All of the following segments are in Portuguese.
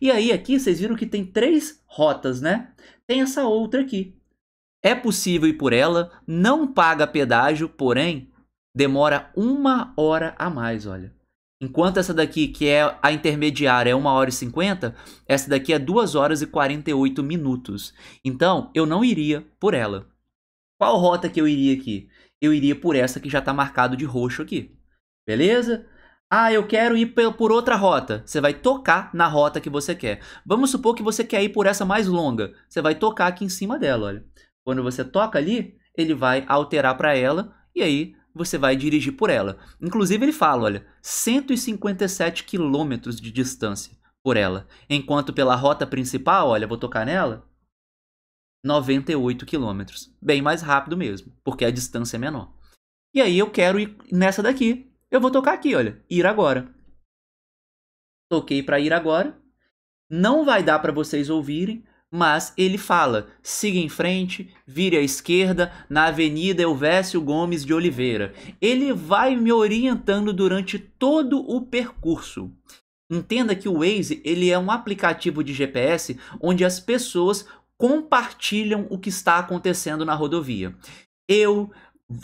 E aí aqui vocês viram que tem três rotas, né? Tem essa outra aqui. É possível ir por ela, não paga pedágio, porém demora uma hora a mais, olha. Enquanto essa daqui, que é a intermediária, é 1 hora e 50, essa daqui é 2 horas e 48 minutos. Então, eu não iria por ela. Qual rota que eu iria aqui? Eu iria por essa que já está marcado de roxo aqui. Beleza? Ah, eu quero ir por outra rota. Você vai tocar na rota que você quer. Vamos supor que você quer ir por essa mais longa. Você vai tocar aqui em cima dela, olha. Quando você toca ali, ele vai alterar para ela e aí você vai dirigir por ela. Inclusive ele fala, olha, 157 quilômetros de distância por ela. Enquanto pela rota principal, olha, vou tocar nela, 98 quilômetros. Bem mais rápido mesmo, porque a distância é menor. E aí eu quero ir nessa daqui, eu vou tocar aqui, olha, ir agora. Toquei para ir agora. Não vai dar para vocês ouvirem, mas ele fala: siga em frente, vire à esquerda, na Avenida Elvésio Gomes de Oliveira. Ele vai me orientando durante todo o percurso. Entenda que o Waze ele é um aplicativo de GPS onde as pessoas compartilham o que está acontecendo na rodovia. Eu,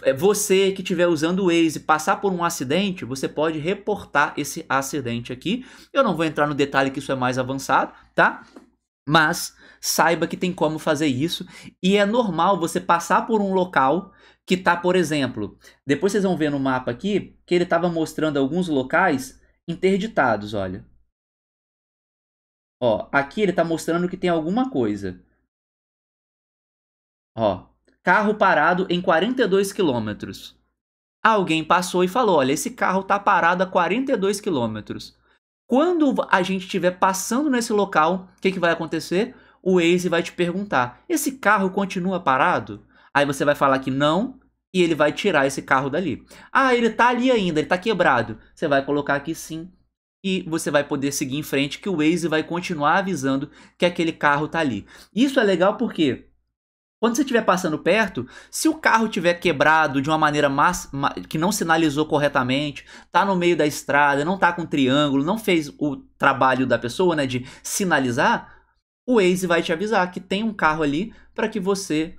é, você que estiver usando o Waze passar por um acidente, você pode reportar esse acidente aqui. Eu não vou entrar no detalhe que isso é mais avançado, tá? Mas saiba que tem como fazer isso e é normal você passar por um local que tá, por exemplo, depois vocês vão ver no mapa aqui que ele estava mostrando alguns locais interditados, olha. Ó, aqui ele está mostrando que tem alguma coisa. Ó, Carro parado em 42 quilômetros. Alguém passou e falou: olha, esse carro está parado a 42 quilômetros. Quando a gente estiver passando nesse local, o que, que vai acontecer? O Waze vai te perguntar: esse carro continua parado? Aí você vai falar que não, e ele vai tirar esse carro dali. Ah, ele está ali ainda, ele está quebrado. Você vai colocar aqui sim e você vai poder seguir em frente que o Waze vai continuar avisando que aquele carro está ali. Isso é legal porque quando você estiver passando perto, se o carro tiver quebrado de uma maneira que não sinalizou corretamente, tá no meio da estrada, não tá com triângulo, não fez o trabalho da pessoa, né, de sinalizar, o Waze vai te avisar que tem um carro ali para que você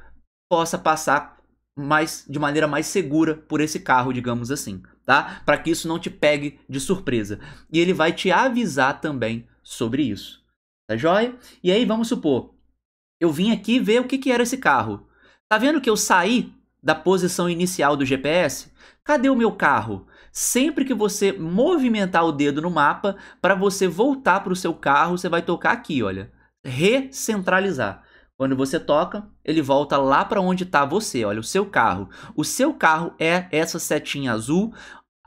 possa passar mais de maneira mais segura por esse carro, digamos assim, tá? Para que isso não te pegue de surpresa. E ele vai te avisar também sobre isso. Tá joia? E aí vamos supor, eu vim aqui ver o que, que era esse carro. Tá vendo que eu saí da posição inicial do GPS? Cadê o meu carro? Sempre que você movimentar o dedo no mapa, para você voltar para o seu carro, você vai tocar aqui, olha. Recentralizar. Quando você toca, ele volta lá para onde está você, olha, o seu carro. O seu carro é essa setinha azul.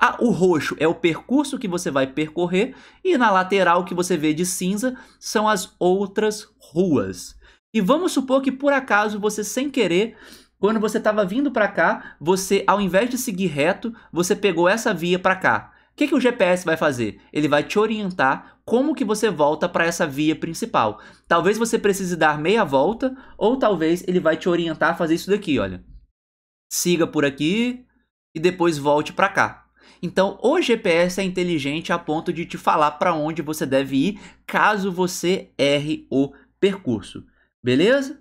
Ah, o roxo é o percurso que você vai percorrer e na lateral que você vê de cinza são as outras ruas. E vamos supor que por acaso você sem querer quando você estava vindo para cá, você, ao invés de seguir reto, você pegou essa via para cá. O que, que o GPS vai fazer? Ele vai te orientar como que você volta para essa via principal. Talvez você precise dar meia volta, ou talvez ele vai te orientar a fazer isso daqui, olha. Siga por aqui e depois volte para cá. Então, o GPS é inteligente a ponto de te falar para onde você deve ir, caso você erre o percurso. Beleza?